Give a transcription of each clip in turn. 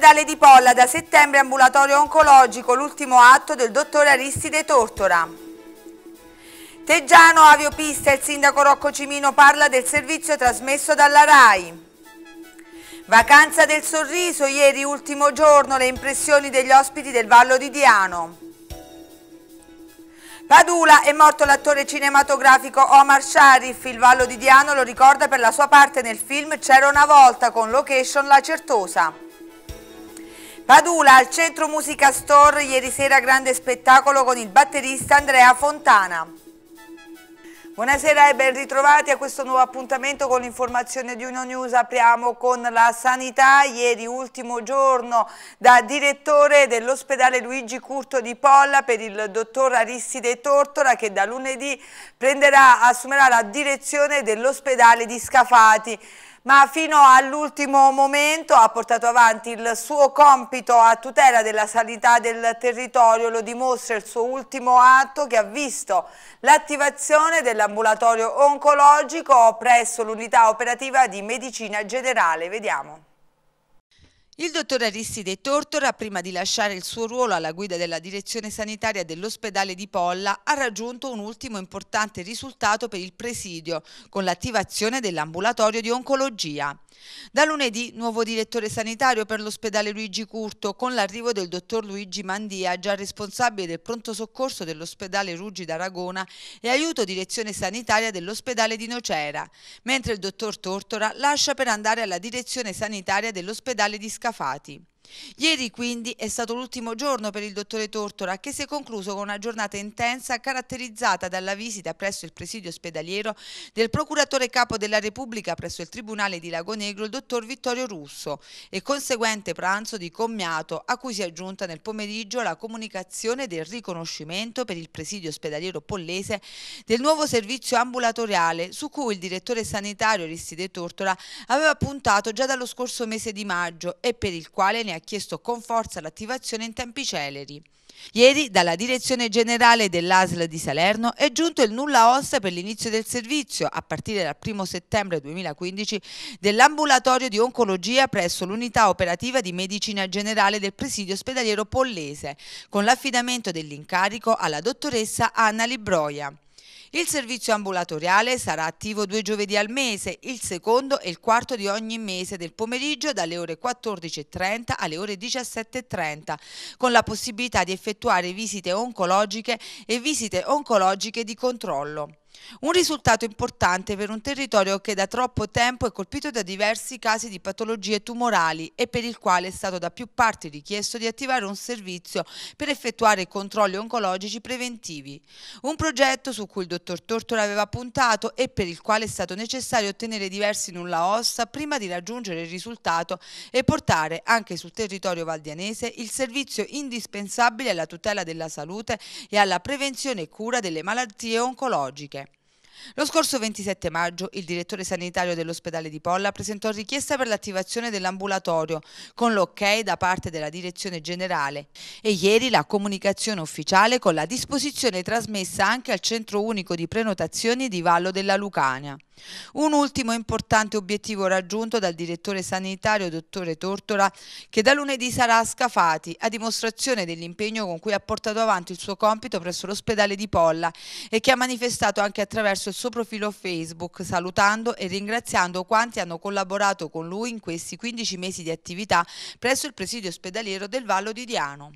Ospedale di Polla, da settembre ambulatorio oncologico, l'ultimo atto del dottor Aristide Tortora. Teggiano Aviopista, il sindaco Rocco Cimino parla del servizio trasmesso dalla RAI. Vacanza del sorriso, ieri ultimo giorno, le impressioni degli ospiti del Vallo di Diano. Padula è morto l'attore cinematografico Omar Sharif, il Vallo di Diano lo ricorda per la sua parte nel film C'era una volta con location La Certosa. Padula al Centro Musica Store ieri sera grande spettacolo con il batterista Andrea Fontana. Buonasera e ben ritrovati a questo nuovo appuntamento con l'informazione di Uno News. Apriamo con la sanità. Ieri ultimo giorno da direttore dell'ospedale Luigi Curto di Polla per il dottor Aristide Tortora che da lunedì prenderà, assumerà la direzione dell'ospedale di Scafati ma fino all'ultimo momento ha portato avanti il suo compito a tutela della sanità del territorio, lo dimostra il suo ultimo atto che ha visto l'attivazione dell'ambulatorio oncologico presso l'unità operativa di medicina generale. Vediamo. Il dottor Aristide Tortora, prima di lasciare il suo ruolo alla guida della direzione sanitaria dell'ospedale di Polla, ha raggiunto un ultimo importante risultato per il presidio, con l'attivazione dell'ambulatorio di oncologia. Da lunedì, nuovo direttore sanitario per l'ospedale Luigi Curto, con l'arrivo del dottor Luigi Mandia, già responsabile del pronto soccorso dell'ospedale Ruggi d'Aragona e aiuto direzione sanitaria dell'ospedale di Nocera, mentre il dottor Tortora lascia per andare alla direzione sanitaria dell'ospedale di Scalabria scafati Ieri quindi è stato l'ultimo giorno per il dottore Tortora che si è concluso con una giornata intensa caratterizzata dalla visita presso il presidio ospedaliero del procuratore capo della Repubblica presso il Tribunale di Lago Negro il dottor Vittorio Russo e conseguente pranzo di commiato a cui si è aggiunta nel pomeriggio la comunicazione del riconoscimento per il presidio ospedaliero pollese del nuovo servizio ambulatoriale su cui il direttore sanitario Risside Tortora aveva puntato già dallo scorso mese di maggio e per il quale ne ha ha chiesto con forza l'attivazione in tempi celeri. Ieri dalla direzione generale dell'ASL di Salerno è giunto il nulla ossa per l'inizio del servizio, a partire dal 1 settembre 2015, dell'ambulatorio di oncologia presso l'unità operativa di medicina generale del presidio ospedaliero Pollese, con l'affidamento dell'incarico alla dottoressa Anna Libroia. Il servizio ambulatoriale sarà attivo due giovedì al mese, il secondo e il quarto di ogni mese del pomeriggio dalle ore 14.30 alle ore 17.30, con la possibilità di effettuare visite oncologiche e visite oncologiche di controllo. Un risultato importante per un territorio che da troppo tempo è colpito da diversi casi di patologie tumorali e per il quale è stato da più parti richiesto di attivare un servizio per effettuare controlli oncologici preventivi. Un progetto su cui il dottor Tortora aveva puntato e per il quale è stato necessario ottenere diversi nulla ossa prima di raggiungere il risultato e portare anche sul territorio valdianese il servizio indispensabile alla tutela della salute e alla prevenzione e cura delle malattie oncologiche. Lo scorso 27 maggio il direttore sanitario dell'ospedale di Polla presentò richiesta per l'attivazione dell'ambulatorio con l'ok da parte della direzione generale e ieri la comunicazione ufficiale con la disposizione trasmessa anche al centro unico di prenotazioni di Vallo della Lucania. Un ultimo importante obiettivo raggiunto dal direttore sanitario dottore Tortora che da lunedì sarà a Scafati a dimostrazione dell'impegno con cui ha portato avanti il suo compito presso l'ospedale di Polla e che ha manifestato anche attraverso il suo profilo Facebook salutando e ringraziando quanti hanno collaborato con lui in questi 15 mesi di attività presso il presidio ospedaliero del Vallo di Diano.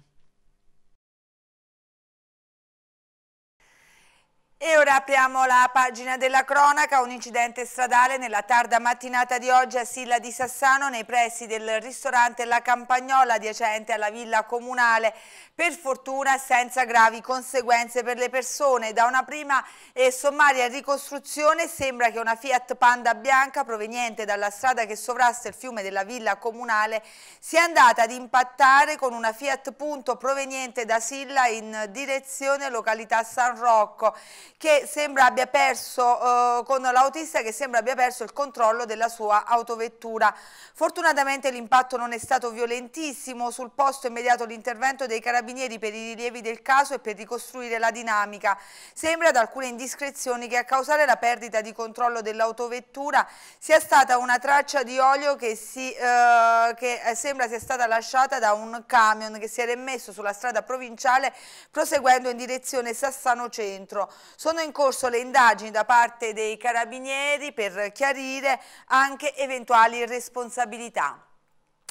E ora apriamo la pagina della cronaca, un incidente stradale nella tarda mattinata di oggi a Silla di Sassano nei pressi del ristorante La Campagnola adiacente alla villa comunale, per fortuna senza gravi conseguenze per le persone. Da una prima e sommaria ricostruzione sembra che una Fiat Panda bianca proveniente dalla strada che sovrasta il fiume della villa comunale sia andata ad impattare con una Fiat Punto proveniente da Silla in direzione località San Rocco che sembra abbia perso, eh, con l'autista che sembra abbia perso il controllo della sua autovettura. Fortunatamente l'impatto non è stato violentissimo, sul posto è immediato l'intervento dei carabinieri per i rilievi del caso e per ricostruire la dinamica. Sembra da alcune indiscrezioni che a causare la perdita di controllo dell'autovettura sia stata una traccia di olio che, si, eh, che eh, sembra sia stata lasciata da un camion che si era immesso sulla strada provinciale proseguendo in direzione Sassano Centro. Sono sono in corso le indagini da parte dei carabinieri per chiarire anche eventuali responsabilità.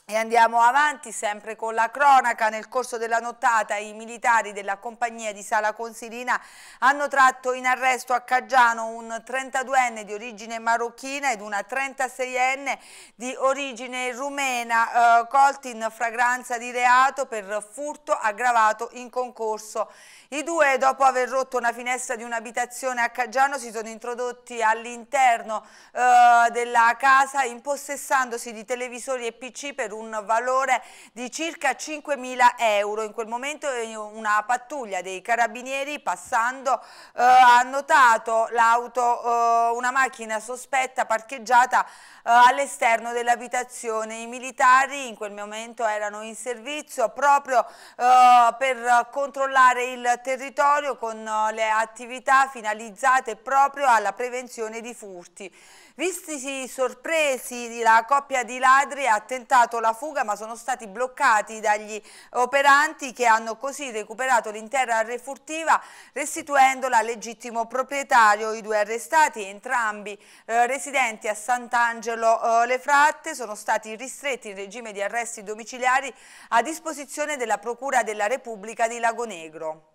E andiamo avanti sempre con la cronaca. Nel corso della nottata i militari della compagnia di Sala Consilina hanno tratto in arresto a Caggiano un 32enne di origine marocchina ed una 36enne di origine rumena eh, colti in fragranza di reato per furto aggravato in concorso. I due dopo aver rotto una finestra di un'abitazione a Caggiano si sono introdotti all'interno eh, della casa impossessandosi di televisori e pc per per un valore di circa 5.000 euro. In quel momento eh, una pattuglia dei carabinieri passando eh, ha notato l'auto, eh, una macchina sospetta parcheggiata eh, all'esterno dell'abitazione. I militari in quel momento erano in servizio proprio eh, per controllare il territorio con eh, le attività finalizzate proprio alla prevenzione di furti. Visti i sorpresi, la coppia di ladri ha tentato la fuga ma sono stati bloccati dagli operanti che hanno così recuperato l'intera refurtiva restituendola al legittimo proprietario. I due arrestati, entrambi eh, residenti a Sant'Angelo eh, Le Fratte, sono stati ristretti in regime di arresti domiciliari a disposizione della Procura della Repubblica di Lagonegro.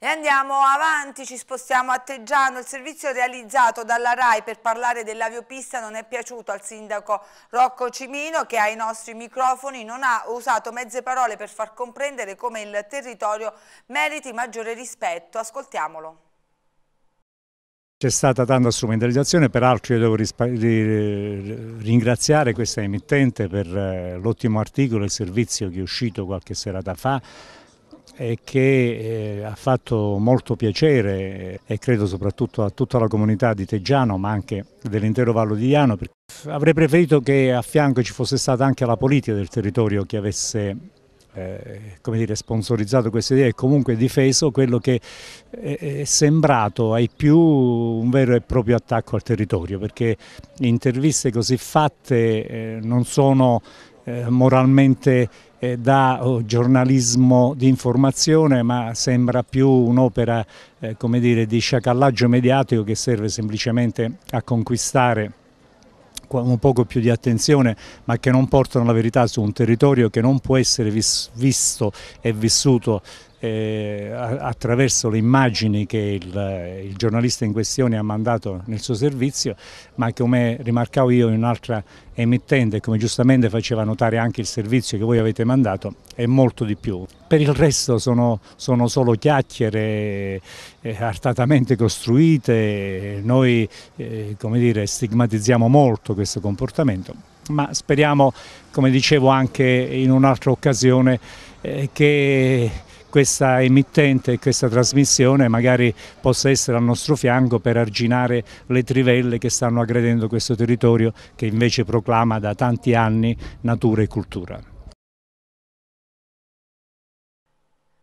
E andiamo avanti, ci spostiamo a Teggiano. Il servizio realizzato dalla RAI per parlare dell'aviopista non è piaciuto al sindaco Rocco Cimino che ai nostri microfoni non ha usato mezze parole per far comprendere come il territorio meriti maggiore rispetto. Ascoltiamolo. C'è stata tanta strumentalizzazione, peraltro io devo ringraziare questa emittente per eh, l'ottimo articolo e il servizio che è uscito qualche serata fa e che eh, ha fatto molto piacere eh, e credo soprattutto a tutta la comunità di Teggiano ma anche dell'intero Vallo di Iano. Avrei preferito che a fianco ci fosse stata anche la politica del territorio che avesse eh, come dire, sponsorizzato questa idea e comunque difeso quello che eh, è sembrato ai più un vero e proprio attacco al territorio perché interviste così fatte eh, non sono eh, moralmente eh, da oh, giornalismo di informazione ma sembra più un'opera eh, di sciacallaggio mediatico che serve semplicemente a conquistare un poco più di attenzione ma che non portano la verità su un territorio che non può essere vis visto e vissuto eh, attraverso le immagini che il, il, giornalista in questione ha mandato nel suo servizio, ma come rimarcavo io in un'altra emittente, come giustamente faceva notare anche il servizio che voi avete mandato, è molto di più. Per il resto sono, sono solo chiacchiere eh, artatamente costruite, noi eh, come dire, stigmatizziamo molto questo comportamento, ma speriamo, come dicevo anche in un'altra occasione, eh, che questa emittente e questa trasmissione magari possa essere al nostro fianco per arginare le trivelle che stanno aggredendo questo territorio che invece proclama da tanti anni natura e cultura.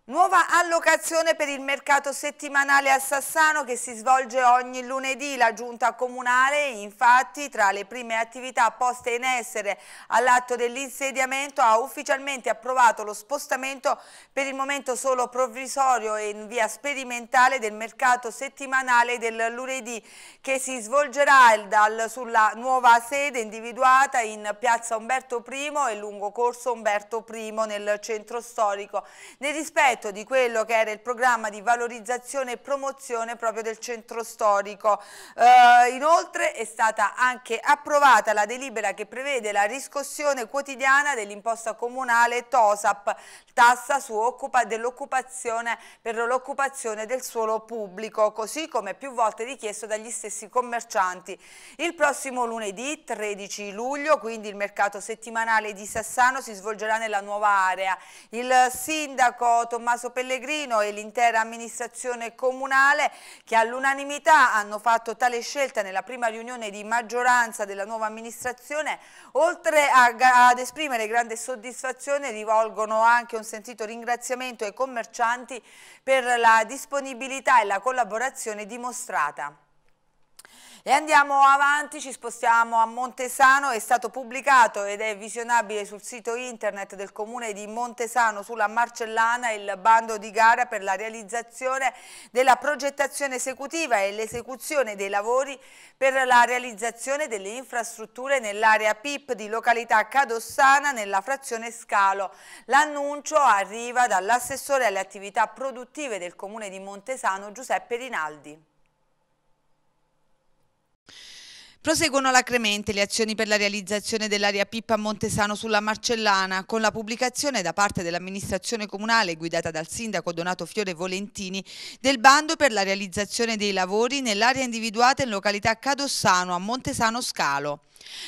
Nuova allocazione per il mercato settimanale a Sassano che si svolge ogni lunedì. La giunta comunale infatti tra le prime attività poste in essere all'atto dell'insediamento ha ufficialmente approvato lo spostamento per il momento solo provvisorio e in via sperimentale del mercato settimanale del lunedì che si svolgerà dal, sulla nuova sede individuata in piazza Umberto I e lungo corso Umberto I nel centro storico. Nel rispetto rispetto di quello che era il programma di valorizzazione e promozione proprio del centro storico. Eh, inoltre è stata anche approvata la delibera che prevede la riscossione quotidiana dell'imposta comunale TOSAP, tassa dell'occupazione per l'occupazione del suolo pubblico, così come più volte richiesto dagli stessi commercianti. Il prossimo lunedì 13 luglio, quindi il mercato settimanale di Sassano si svolgerà nella nuova area. Il sindaco Tommaso Tommaso Pellegrino e l'intera amministrazione comunale che all'unanimità hanno fatto tale scelta nella prima riunione di maggioranza della nuova amministrazione, oltre a, ad esprimere grande soddisfazione rivolgono anche un sentito ringraziamento ai commercianti per la disponibilità e la collaborazione dimostrata. E andiamo avanti, ci spostiamo a Montesano, è stato pubblicato ed è visionabile sul sito internet del comune di Montesano sulla Marcellana il bando di gara per la realizzazione della progettazione esecutiva e l'esecuzione dei lavori per la realizzazione delle infrastrutture nell'area PIP di località Cadossana nella frazione Scalo. L'annuncio arriva dall'assessore alle attività produttive del comune di Montesano Giuseppe Rinaldi. Proseguono alacremente le azioni per la realizzazione dell'area Pippa a Montesano sulla Marcellana, con la pubblicazione da parte dell'amministrazione comunale, guidata dal sindaco Donato Fiore Volentini, del bando per la realizzazione dei lavori nell'area individuata in località Cadossano a Montesano Scalo.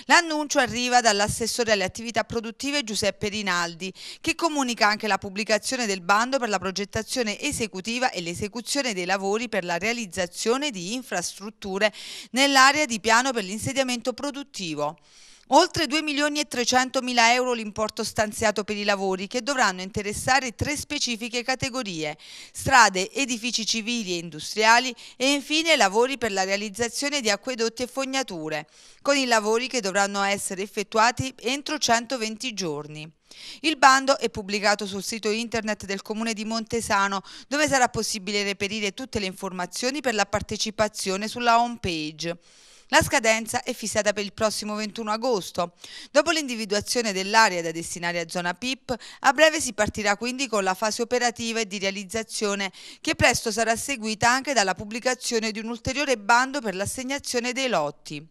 L'annuncio arriva dall'assessore alle attività produttive Giuseppe Rinaldi, che comunica anche la pubblicazione del bando per la progettazione esecutiva e l'esecuzione dei lavori per la realizzazione di infrastrutture nell'area di piano per l'insediamento produttivo. Oltre 2 milioni e 300 mila euro l'importo stanziato per i lavori che dovranno interessare tre specifiche categorie, strade, edifici civili e industriali e infine lavori per la realizzazione di acquedotti e fognature, con i lavori che dovranno essere effettuati entro 120 giorni. Il bando è pubblicato sul sito internet del comune di Montesano dove sarà possibile reperire tutte le informazioni per la partecipazione sulla homepage. La scadenza è fissata per il prossimo 21 agosto. Dopo l'individuazione dell'area da destinare a zona PIP, a breve si partirà quindi con la fase operativa e di realizzazione che presto sarà seguita anche dalla pubblicazione di un ulteriore bando per l'assegnazione dei lotti.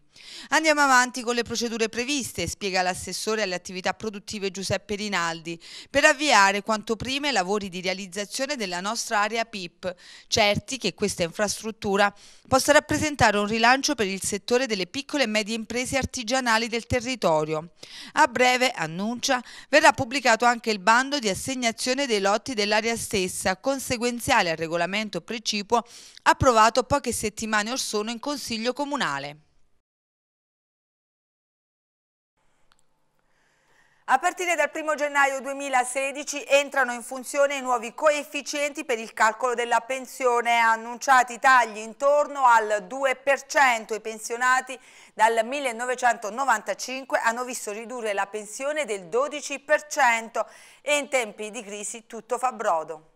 Andiamo avanti con le procedure previste, spiega l'assessore alle attività produttive Giuseppe Rinaldi, per avviare quanto prima i lavori di realizzazione della nostra area PIP, certi che questa infrastruttura possa rappresentare un rilancio per il settore delle piccole e medie imprese artigianali del territorio. A breve, annuncia, verrà pubblicato anche il bando di assegnazione dei lotti dell'area stessa, conseguenziale al regolamento precipuo approvato poche settimane or sono in Consiglio Comunale. A partire dal 1 gennaio 2016 entrano in funzione i nuovi coefficienti per il calcolo della pensione, annunciati tagli intorno al 2%. I pensionati dal 1995 hanno visto ridurre la pensione del 12% e in tempi di crisi tutto fa brodo.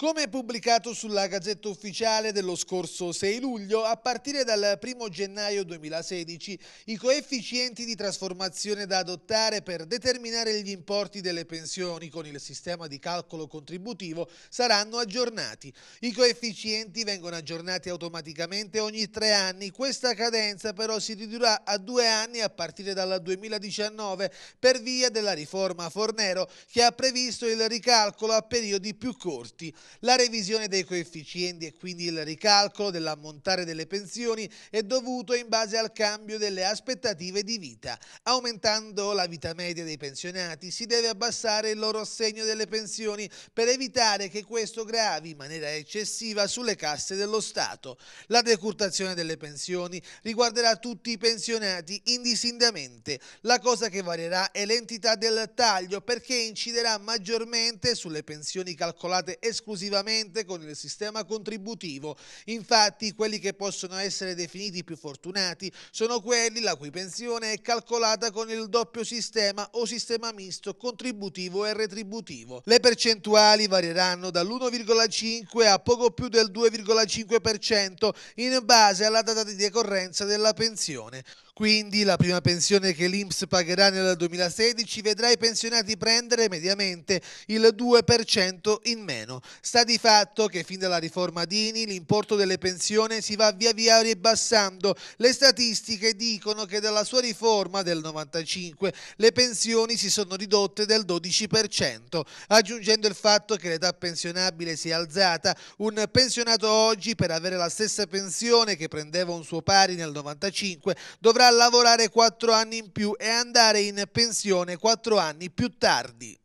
Come pubblicato sulla Gazzetta Ufficiale dello scorso 6 luglio, a partire dal 1 gennaio 2016 i coefficienti di trasformazione da adottare per determinare gli importi delle pensioni con il sistema di calcolo contributivo saranno aggiornati. I coefficienti vengono aggiornati automaticamente ogni tre anni, questa cadenza però si ridurrà a due anni a partire dal 2019 per via della riforma Fornero che ha previsto il ricalcolo a periodi più corti. La revisione dei coefficienti e quindi il ricalcolo dell'ammontare delle pensioni è dovuto in base al cambio delle aspettative di vita. Aumentando la vita media dei pensionati si deve abbassare il loro assegno delle pensioni per evitare che questo gravi in maniera eccessiva sulle casse dello Stato. La decurtazione delle pensioni riguarderà tutti i pensionati indistintamente. La cosa che varierà è l'entità del taglio perché inciderà maggiormente sulle pensioni calcolate esclusivamente esclusivamente con il sistema contributivo. Infatti quelli che possono essere definiti più fortunati sono quelli la cui pensione è calcolata con il doppio sistema o sistema misto contributivo e retributivo. Le percentuali varieranno dall'1,5 a poco più del 2,5% in base alla data di decorrenza della pensione. Quindi la prima pensione che l'Inps pagherà nel 2016 vedrà i pensionati prendere mediamente il 2% in meno. Sta di fatto che fin dalla riforma Dini l'importo delle pensioni si va via via ribassando. Le statistiche dicono che dalla sua riforma del 95 le pensioni si sono ridotte del 12%, aggiungendo il fatto che l'età pensionabile si è alzata. Un pensionato oggi per avere la stessa pensione che prendeva un suo pari nel 95 dovrà lavorare quattro anni in più e andare in pensione quattro anni più tardi.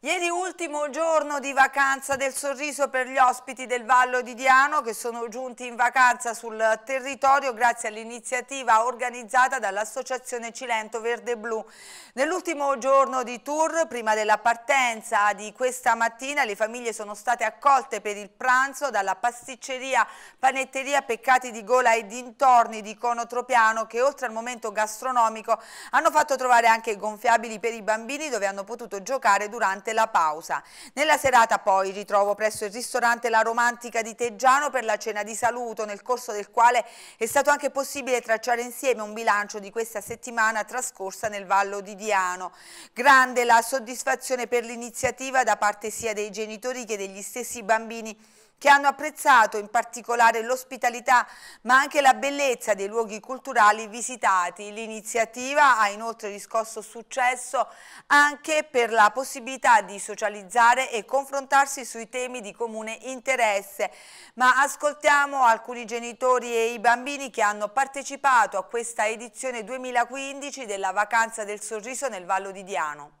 Ieri ultimo giorno di vacanza del sorriso per gli ospiti del Vallo di Diano che sono giunti in vacanza sul territorio grazie all'iniziativa organizzata dall'Associazione Cilento Verde Blu. Nell'ultimo giorno di tour, prima della partenza di questa mattina, le famiglie sono state accolte per il pranzo dalla pasticceria Panetteria Peccati di Gola e dintorni di Conotropiano che oltre al momento gastronomico hanno fatto trovare anche gonfiabili per i bambini dove hanno potuto giocare durante durante la pausa. Nella serata poi ritrovo presso il ristorante La Romantica di Teggiano per la cena di saluto, nel corso del quale è stato anche possibile tracciare insieme un bilancio di questa settimana trascorsa nel Vallo di Diano. Grande la soddisfazione per l'iniziativa da parte sia dei genitori che degli stessi bambini che hanno apprezzato in particolare l'ospitalità ma anche la bellezza dei luoghi culturali visitati. L'iniziativa ha inoltre riscosso successo anche per la possibilità di socializzare e confrontarsi sui temi di comune interesse. Ma ascoltiamo alcuni genitori e i bambini che hanno partecipato a questa edizione 2015 della Vacanza del Sorriso nel Vallo di Diano.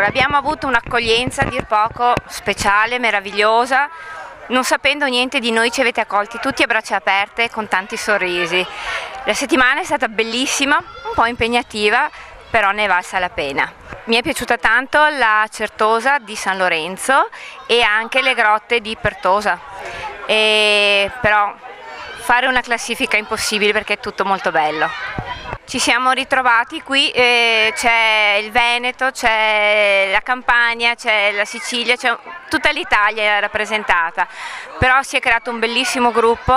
Ecco, abbiamo avuto un'accoglienza a dir poco speciale, meravigliosa, non sapendo niente di noi ci avete accolti tutti a braccia aperte con tanti sorrisi. La settimana è stata bellissima, un po' impegnativa, però ne è valsa la pena. Mi è piaciuta tanto la Certosa di San Lorenzo e anche le grotte di Pertosa, e però fare una classifica è impossibile perché è tutto molto bello ci siamo ritrovati qui, eh, c'è il Veneto, c'è la Campania, c'è la Sicilia, c'è tutta l'Italia rappresentata, però si è creato un bellissimo gruppo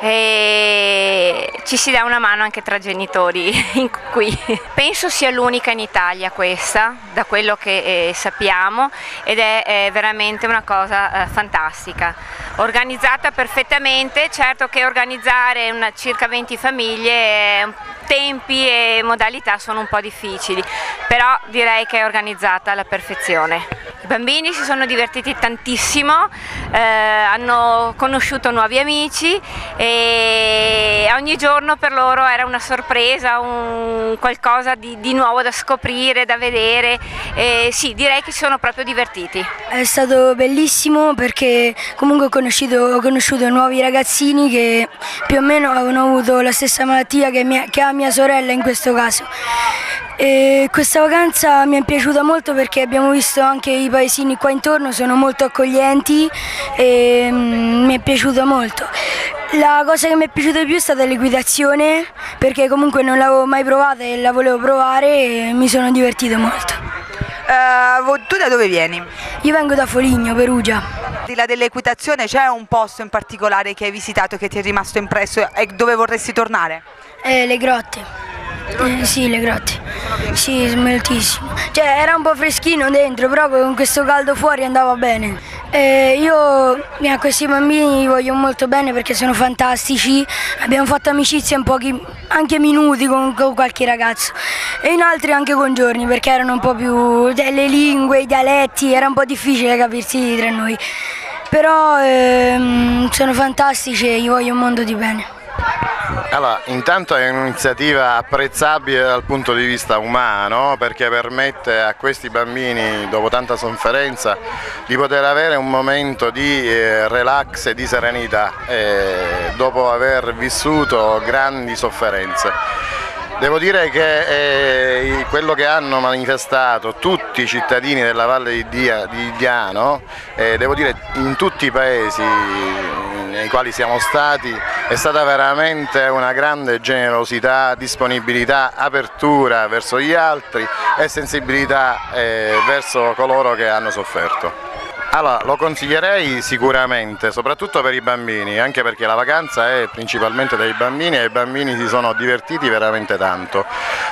e ci si dà una mano anche tra genitori qui. Penso sia l'unica in Italia questa, da quello che eh, sappiamo, ed è, è, veramente una cosa eh, fantastica. Organizzata perfettamente, certo che organizzare una, circa 20 famiglie eh, tempi e modalità sono un po' difficili, però direi che è organizzata alla perfezione. I bambini si sono divertiti tantissimo, eh, hanno conosciuto nuovi amici e ogni giorno per loro era una sorpresa, un qualcosa di, di, nuovo da scoprire, da vedere. E sì, direi che si sono proprio divertiti. È stato bellissimo perché comunque ho conosciuto, ho conosciuto nuovi ragazzini che più o meno avevano avuto la stessa malattia che, mia, che ha mia sorella in questo caso e questa vacanza mi è piaciuta molto perché abbiamo visto anche i paesini qua intorno, sono molto accoglienti e mm, mi è piaciuta molto. La cosa che mi è piaciuta di più è stata l'equitazione perché comunque non l'avevo mai provata e la volevo provare e mi sono divertito molto. Uh, tu da dove vieni? Io vengo da Foligno, Perugia di là dell'equitazione c'è un posto in particolare che hai visitato che ti è rimasto impresso e dove vorresti tornare? Eh, le grotte. Eh, sì, le grotte. Sì, smeltissimo. Cioè, era un po' freschino dentro, però con questo caldo fuori andava bene. Eh, io a questi bambini voglio molto bene perché sono fantastici. Abbiamo fatto amicizia in pochi, anche minuti con, con qualche ragazzo e in altri anche con giorni perché erano un po' più delle lingue, i dialetti, era un po' difficile capirsi tra noi. Però ehm, sono fantastici e gli voglio un mondo di bene. Allora, intanto è un'iniziativa apprezzabile dal punto di vista umano perché permette a questi bambini, dopo tanta sofferenza, di poter avere un momento di eh, relax e di serenità eh, dopo aver vissuto grandi sofferenze. Devo dire che eh, quello che hanno manifestato tutti i cittadini della Valle di, Dia, di Diano, eh, devo dire in tutti i paesi nei quali siamo stati è stata veramente una grande generosità, disponibilità, apertura verso gli altri e sensibilità eh, verso coloro che hanno sofferto. Allora, lo consiglierei sicuramente, soprattutto per i bambini, anche perché la vacanza è principalmente dei bambini e i bambini si sono divertiti veramente tanto.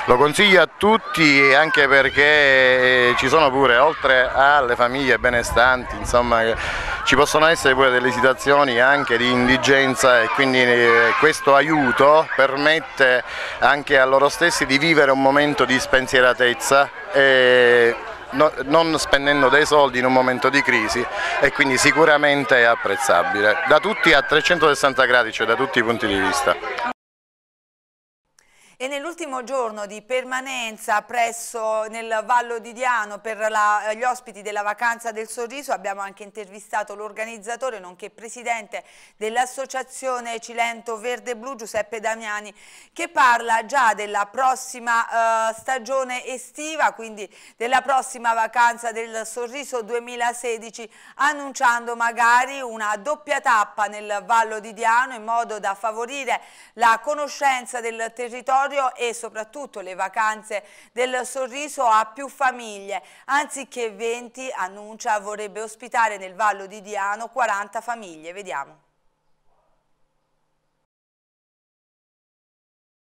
Lo consiglio a tutti anche perché ci sono pure, oltre alle famiglie benestanti, insomma, ci possono essere pure delle situazioni anche di indigenza e quindi eh, questo aiuto permette anche a loro stessi di vivere un momento di spensieratezza. E no, non spendendo dei soldi in un momento di crisi e quindi sicuramente è apprezzabile da tutti a 360 gradi, cioè da tutti i punti di vista e nell'ultimo giorno di permanenza presso nel Vallo di Diano per la, gli ospiti della vacanza del sorriso abbiamo anche intervistato l'organizzatore nonché presidente dell'associazione Cilento Verde Blu Giuseppe Damiani che parla già della prossima eh, stagione estiva quindi della prossima vacanza del sorriso 2016 annunciando magari una doppia tappa nel Vallo di Diano in modo da favorire la conoscenza del territorio territorio e soprattutto le vacanze del sorriso a più famiglie. Anziché 20, annuncia, vorrebbe ospitare nel Vallo di Diano 40 famiglie. Vediamo.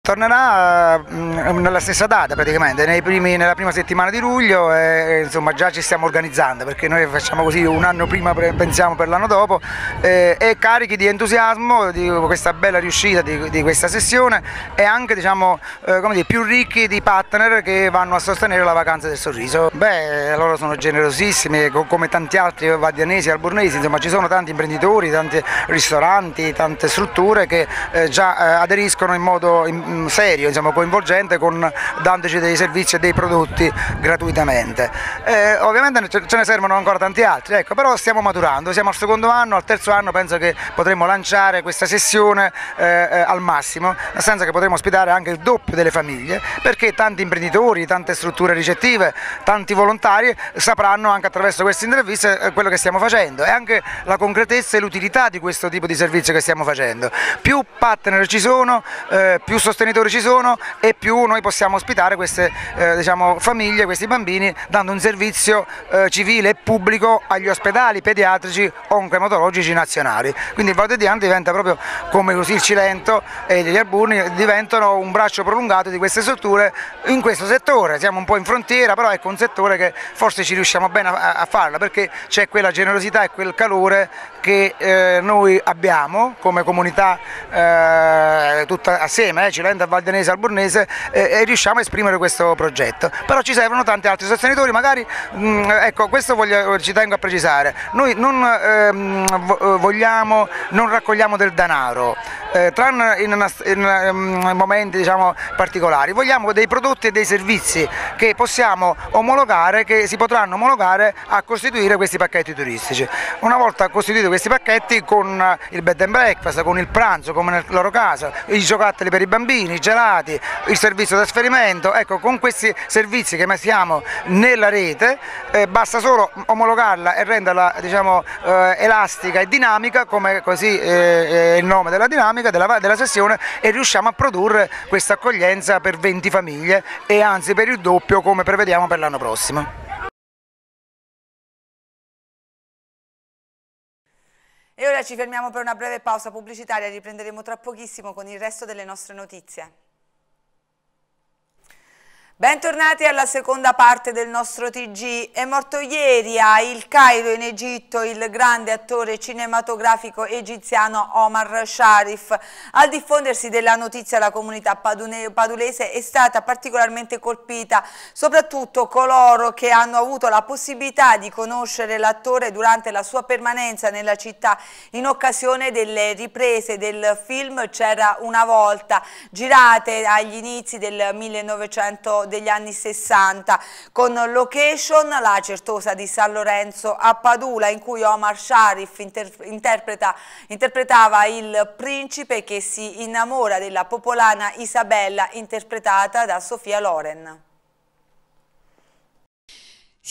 Tornerà mm, nella stessa data praticamente, primi, nella prima settimana di luglio e insomma già ci stiamo organizzando perché noi facciamo così un anno prima pensiamo per l'anno dopo e, carichi di entusiasmo di questa bella riuscita di, di questa sessione e anche diciamo eh, come dire, più ricchi di partner che vanno a sostenere la vacanza del sorriso. Beh loro sono generosissimi come tanti altri vadianesi, alburnesi, insomma ci sono tanti imprenditori, tanti ristoranti, tante strutture che eh, già eh, aderiscono in modo in, Mm, serio, insomma, coinvolgente con, dandoci dei servizi e dei prodotti gratuitamente. Eh, ovviamente ce ne servono ancora tanti altri, ecco, però stiamo maturando, siamo al secondo anno, al terzo anno penso che potremo lanciare questa sessione eh, eh, al massimo, nel senso che potremo ospitare anche il doppio delle famiglie perché tanti imprenditori, tante strutture ricettive, tanti volontari sapranno anche attraverso queste interviste eh, quello che stiamo facendo e anche la concretezza e l'utilità di questo tipo di servizio che stiamo facendo. Più partner ci sono, eh, più sostenibilità sostenitori ci sono e più noi possiamo ospitare queste eh, diciamo, famiglie, questi bambini dando un servizio eh, civile e pubblico agli ospedali pediatrici oncoematologici nazionali. Quindi il Val di Diano diventa proprio come così il Cilento e gli Arbuni diventano un braccio prolungato di queste strutture in questo settore, siamo un po' in frontiera però ecco un settore che forse ci riusciamo bene a, a farla perché c'è quella generosità e quel calore che eh, noi abbiamo come comunità eh, tutta assieme, eh, Cilenta, Valdenese, Albornese eh, e riusciamo a esprimere questo progetto. Però ci servono tanti altri sostenitori, magari, mh, mm, ecco questo voglio, ci tengo a precisare, noi non ehm, vogliamo, non raccogliamo del denaro, eh, tranne in, una, in um, momenti diciamo, particolari, vogliamo dei prodotti e dei servizi che possiamo omologare, che si potranno omologare a costituire questi pacchetti turistici. Una volta costituito questi pacchetti con eh, il bed and breakfast, con il pranzo come nel loro caso, i giocattoli per i bambini, i gelati, il servizio trasferimento, ecco con questi servizi che mettiamo nella rete eh, basta solo omologarla e renderla diciamo, eh, elastica e dinamica come così eh, è eh, il nome della dinamica della, della sessione e riusciamo a produrre questa accoglienza per 20 famiglie e anzi per il doppio come prevediamo per l'anno prossimo. E ora ci fermiamo per una breve pausa pubblicitaria, riprenderemo tra pochissimo con il resto delle nostre notizie. Bentornati alla seconda parte del nostro TG. È morto ieri a Il Cairo in Egitto il grande attore cinematografico egiziano Omar Sharif. Al diffondersi della notizia la comunità padulese è stata particolarmente colpita, soprattutto coloro che hanno avuto la possibilità di conoscere l'attore durante la sua permanenza nella città in occasione delle riprese del film C'era una volta, girate agli inizi del 1900 degli anni 60 con location La Certosa di San Lorenzo a Padula in cui Omar Sharif interpreta, interpretava il principe che si innamora della popolana Isabella interpretata da Sofia Loren.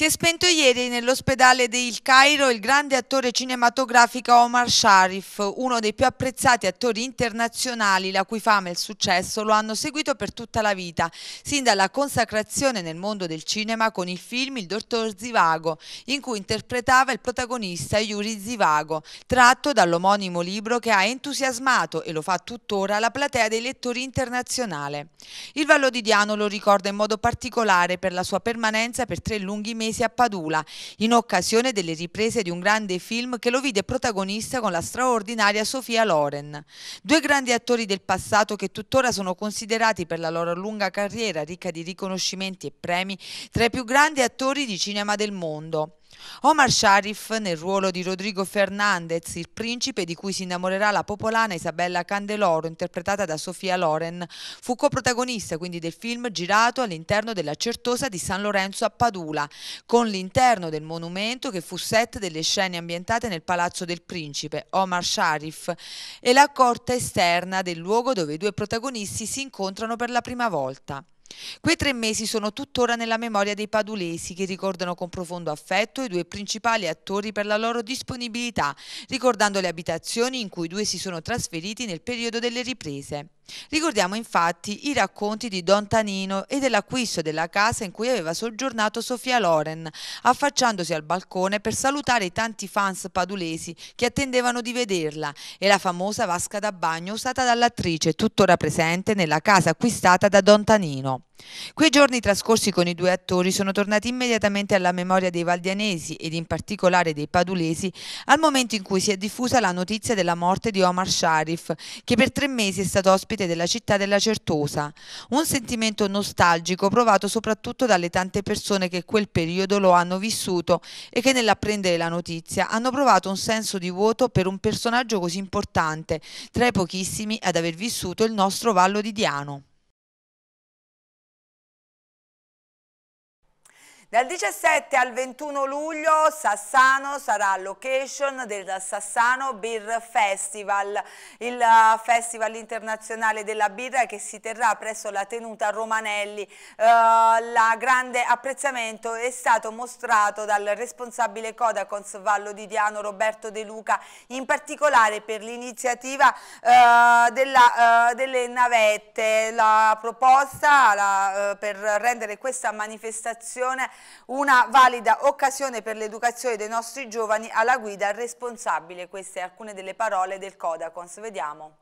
Si è spento ieri nell'ospedale di Il Cairo il grande attore cinematografico Omar Sharif, uno dei più apprezzati attori internazionali la cui fama e il successo lo hanno seguito per tutta la vita, sin dalla consacrazione nel mondo del cinema con il film Il dottor Zivago, in cui interpretava il protagonista Yuri Zivago, tratto dall'omonimo libro che ha entusiasmato e lo fa tuttora la platea dei lettori internazionale. Il Vallo di Diano lo ricorda in modo particolare per la sua permanenza per tre lunghi mesi Veronesi a Padula, in occasione delle riprese di un grande film che lo vide protagonista con la straordinaria Sofia Loren. Due grandi attori del passato che tuttora sono considerati per la loro lunga carriera ricca di riconoscimenti e premi tra i più grandi attori di cinema del mondo. Omar Sharif nel ruolo di Rodrigo Fernandez, il principe di cui si innamorerà la popolana Isabella Candeloro, interpretata da Sofia Loren, fu coprotagonista quindi del film girato all'interno della Certosa di San Lorenzo a Padula, con l'interno del monumento che fu set delle scene ambientate nel Palazzo del Principe, Omar Sharif, e la corte esterna del luogo dove i due protagonisti si incontrano per la prima volta. Quei tre mesi sono tuttora nella memoria dei padulesi che ricordano con profondo affetto i due principali attori per la loro disponibilità, ricordando le abitazioni in cui i due si sono trasferiti nel periodo delle riprese. Ricordiamo infatti i racconti di Don Tanino e dell'acquisto della casa in cui aveva soggiornato Sofia Loren, affacciandosi al balcone per salutare i tanti fans padulesi che attendevano di vederla e la famosa vasca da bagno usata dall'attrice, tuttora presente nella casa acquistata da Don Tanino. Quei giorni trascorsi con i due attori sono tornati immediatamente alla memoria dei valdianesi ed in particolare dei padulesi al momento in cui si è diffusa la notizia della morte di Omar Sharif, che per tre mesi è stato ospite della città della Certosa. Un sentimento nostalgico provato soprattutto dalle tante persone che quel periodo lo hanno vissuto e che nell'apprendere la notizia hanno provato un senso di vuoto per un personaggio così importante, tra i pochissimi ad aver vissuto il nostro Vallo di Diano. Dal 17 al 21 luglio Sassano sarà location del Sassano Beer Festival, il eh, festival internazionale della birra che si terrà presso la tenuta Romanelli. Uh, la grande apprezzamento è stato mostrato dal responsabile Codacons Vallo di Diano Roberto De Luca, in particolare per l'iniziativa uh, uh, delle navette. La proposta la, per rendere questa manifestazione una valida occasione per l'educazione dei nostri giovani alla guida responsabile. Queste alcune delle parole del Codacons. Vediamo.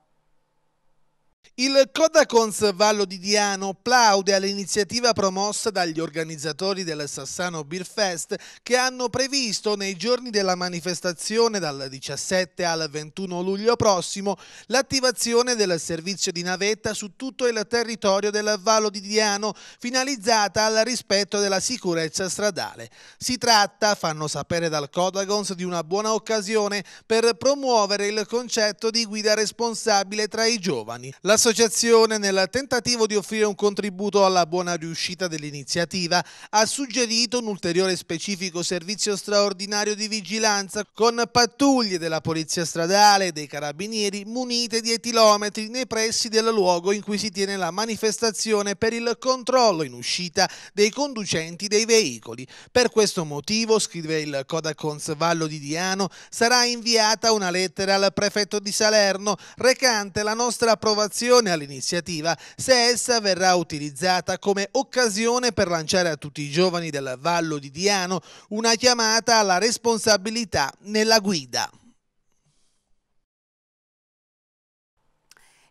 Il Codacons Vallo di Diano plaude all'iniziativa promossa dagli organizzatori del Sassano Beer Fest che hanno previsto nei giorni della manifestazione dal 17 al 21 luglio prossimo l'attivazione del servizio di navetta su tutto il territorio del Vallo di Diano finalizzata al rispetto della sicurezza stradale. Si tratta, fanno sapere dal Codacons, di una buona occasione per promuovere il concetto di guida responsabile tra i giovani. L'associazione, nel tentativo di offrire un contributo alla buona riuscita dell'iniziativa, ha suggerito un ulteriore specifico servizio straordinario di vigilanza con pattuglie della Polizia Stradale e dei Carabinieri munite di etilometri nei pressi del luogo in cui si tiene la manifestazione per il controllo in uscita dei conducenti dei veicoli. Per questo motivo, scrive il Codacons Vallo di Diano, sarà inviata una lettera al prefetto di Salerno recante la nostra approvazione reazione all'iniziativa se essa verrà utilizzata come occasione per lanciare a tutti i giovani del Vallo di Diano una chiamata alla responsabilità nella guida.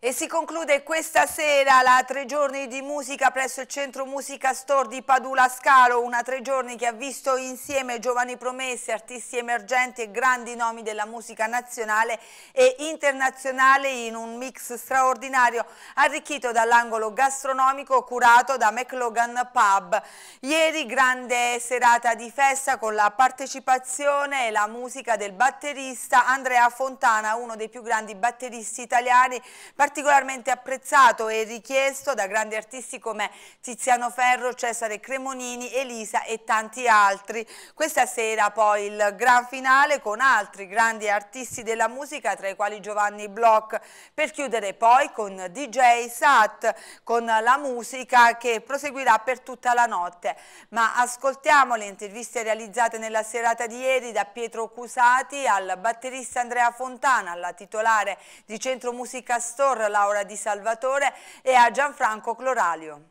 E si conclude questa sera la tre giorni di musica presso il Centro Musica Store di Padula Scalo, una tre giorni che ha visto insieme giovani promesse, artisti emergenti e grandi nomi della musica nazionale e internazionale in un mix straordinario arricchito dall'angolo gastronomico curato da McLogan Pub. Ieri grande serata di festa con la partecipazione e la musica del batterista Andrea Fontana, uno dei più grandi batteristi italiani, particolarmente apprezzato e richiesto da grandi artisti come Tiziano Ferro, Cesare Cremonini, Elisa e tanti altri. Questa sera poi il gran finale con altri grandi artisti della musica, tra i quali Giovanni Bloch, per chiudere poi con DJ Sat, con la musica che proseguirà per tutta la notte. Ma ascoltiamo le interviste realizzate nella serata di ieri da Pietro Cusati al batterista Andrea Fontana, alla titolare di Centro Musica Store Tor, Laura Di Salvatore e a Gianfranco Cloralio.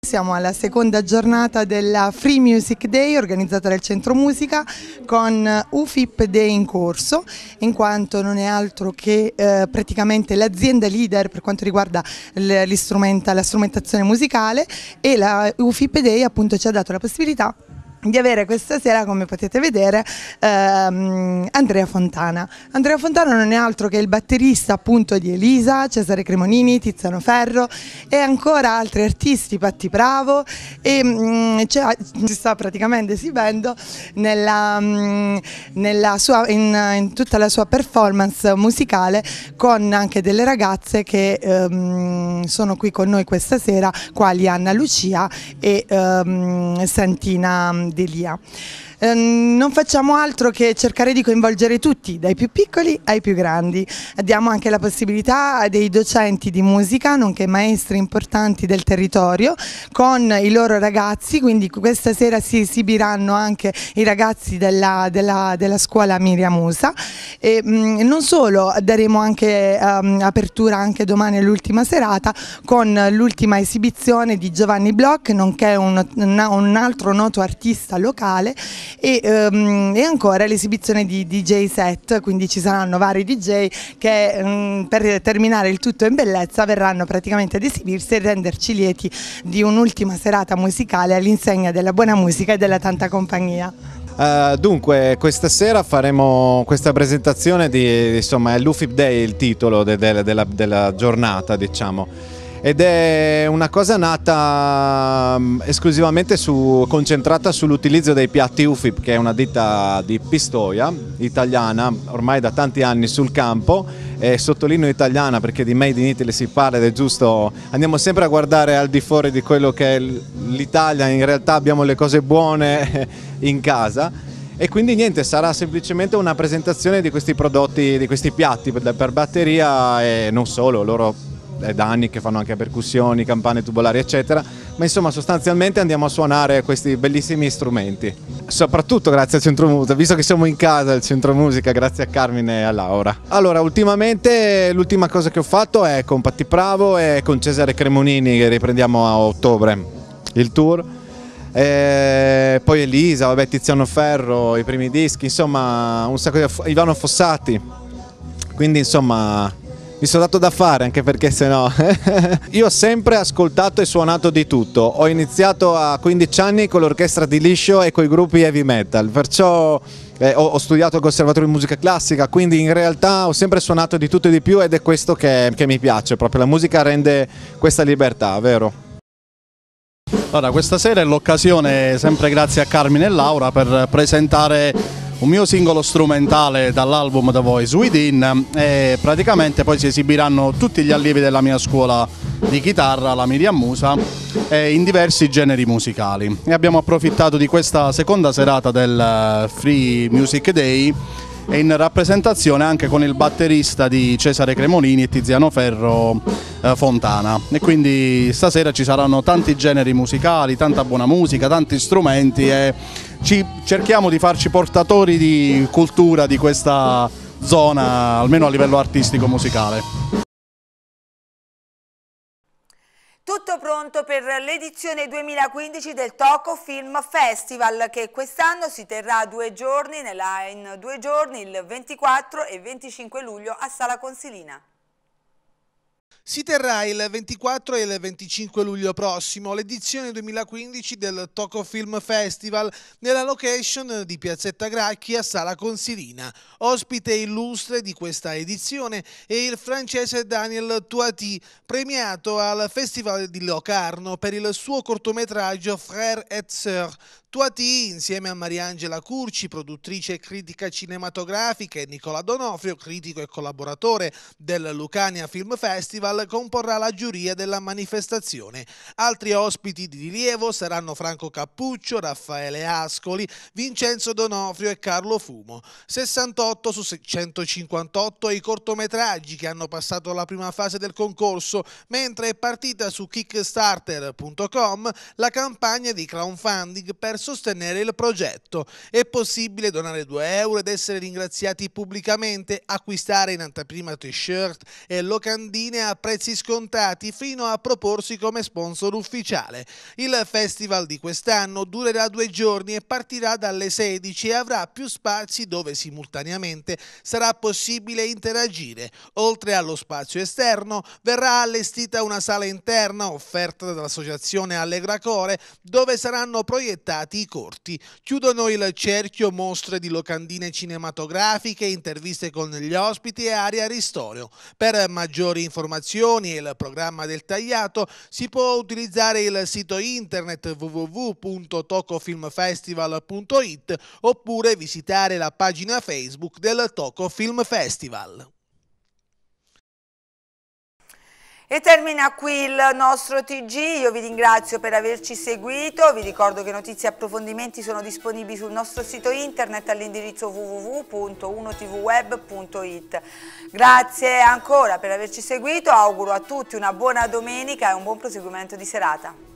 Siamo alla seconda giornata della Free Music Day organizzata dal Centro Musica con eh, UFIP Day in corso in quanto non è altro che eh, praticamente l'azienda leader per quanto riguarda la strumentazione musicale e la eh, UFIP Day appunto ci ha dato la possibilità di avere questa sera, come potete vedere, ehm, Andrea Fontana. Andrea Fontana non è altro che il batterista appunto di Elisa, Cesare Cremonini, Tiziano Ferro e ancora altri artisti, Patti Bravo e mh, mm, cioè, si sta praticamente esibendo nella, mh, mm, nella sua, in, in, tutta la sua performance musicale con anche delle ragazze che ehm, sono qui con noi questa sera, quali Anna Lucia e ehm, Santina mm, d'Elia. Ehm, non facciamo altro che cercare di coinvolgere tutti, dai più piccoli ai più grandi. Diamo anche la possibilità a dei docenti di musica, nonché maestri importanti del territorio, con i loro ragazzi, quindi questa sera si esibiranno anche i ragazzi della, della, della scuola Miria Musa. E, mh, mm, non solo, daremo anche um, apertura anche domani all'ultima serata con l'ultima esibizione di Giovanni Bloch, nonché un, un altro noto artista artista locale e, um, e ancora l'esibizione di DJ set, quindi ci saranno vari DJ che um, per terminare il tutto in bellezza verranno praticamente ad esibirsi e renderci lieti di un'ultima serata musicale all'insegna della buona musica e della tanta compagnia. Uh, dunque, questa sera faremo questa presentazione di, insomma, è l'UFIP Day il titolo de, de, de, della, della giornata, diciamo ed è una cosa nata mm, esclusivamente su, concentrata sull'utilizzo dei piatti UFIP che è una ditta di Pistoia italiana ormai da tanti anni sul campo e sottolineo italiana perché di Made in Italy si parla ed è giusto andiamo sempre a guardare al di fuori di quello che è l'Italia in realtà abbiamo le cose buone in casa e quindi niente, sarà semplicemente una presentazione di questi prodotti, di questi piatti per, batteria e non solo, loro è da anni che fanno anche percussioni, campane tubolari eccetera, ma insomma sostanzialmente andiamo a suonare questi bellissimi strumenti, soprattutto grazie al Centro Musica, visto che siamo in casa al Centro Musica, grazie a Carmine e a Laura. Allora, ultimamente l'ultima cosa che ho fatto è con Patti Pravo e con Cesare Cremonini che riprendiamo a ottobre il tour. E poi Elisa, vabbè, Tiziano Ferro, i primi dischi, insomma un sacco di... Ivano Fossati. Quindi insomma mi sono dato da fare anche perché sennò io ho sempre ascoltato e suonato di tutto ho iniziato a 15 anni con l'orchestra di Liscio e con i gruppi heavy metal perciò eh, ho, ho, studiato al conservatorio di musica classica quindi in realtà ho sempre suonato di tutto e di più ed è questo che, che mi piace proprio la musica rende questa libertà vero? Allora, questa sera è l'occasione, sempre grazie a Carmine e Laura, per presentare un mio singolo strumentale dall'album The Voice Within e praticamente poi si esibiranno tutti gli allievi della mia scuola di chitarra, la Miriam Musa, in diversi generi musicali. E abbiamo approfittato di questa seconda serata del eh, Free Music Day e in rappresentazione anche con il batterista di Cesare Cremolini e Tiziano Ferro eh, Fontana. E quindi stasera ci saranno tanti generi musicali, tanta buona musica, tanti strumenti e ci, cerchiamo di farci portatori di cultura di questa zona, almeno a livello artistico-musicale. Tutto pronto per l'edizione 2015 del Toco Film Festival che quest'anno si terrà due giorni, in due giorni il 24 e 25 luglio a Sala Consilina. Si terrà il 24 e il 25 luglio prossimo l'edizione 2015 del Toco Film Festival nella location di Piazzetta Gracchi a Sala Consilina. Ospite illustre di questa edizione è il francese Daniel Tuati, premiato al Festival di Locarno per il suo cortometraggio Frère et Sœur, Tuati, insieme a Mariangela Curci, produttrice e critica cinematografica, e Nicola Donofrio, critico e collaboratore del Lucania Film Festival, Festival comporrà la giuria della manifestazione. Altri ospiti di rilievo saranno Franco Cappuccio, Raffaele Ascoli, Vincenzo Donofrio e Carlo Fumo. 68 su 158 i cortometraggi che hanno passato la prima fase del concorso, mentre è partita su kickstarter.com la campagna di crowdfunding per sostenere il progetto. È possibile donare 2 euro ed essere ringraziati pubblicamente, acquistare in anteprima t-shirt e locandine a prezzo prezzi scontati fino a proporsi come sponsor ufficiale. Il festival di quest'anno durerà due giorni e partirà dalle 16 e avrà più spazi dove simultaneamente sarà possibile interagire. Oltre allo spazio esterno verrà allestita una sala interna offerta dall'associazione Allegra Core dove saranno proiettati i corti. Chiudono il cerchio mostre di locandine cinematografiche, interviste con gli ospiti e aria ristorio. Per maggiori informazioni informazioni e il programma del tagliato si può utilizzare il sito internet www.tocofilmfestival.it oppure visitare la pagina Facebook del Toco Film Festival. E termina qui il nostro TG, io vi ringrazio per averci seguito, vi ricordo che notizie e approfondimenti sono disponibili sul nostro sito internet all'indirizzo www.unotvweb.it. Grazie ancora per averci seguito, auguro a tutti una buona domenica e un buon proseguimento di serata.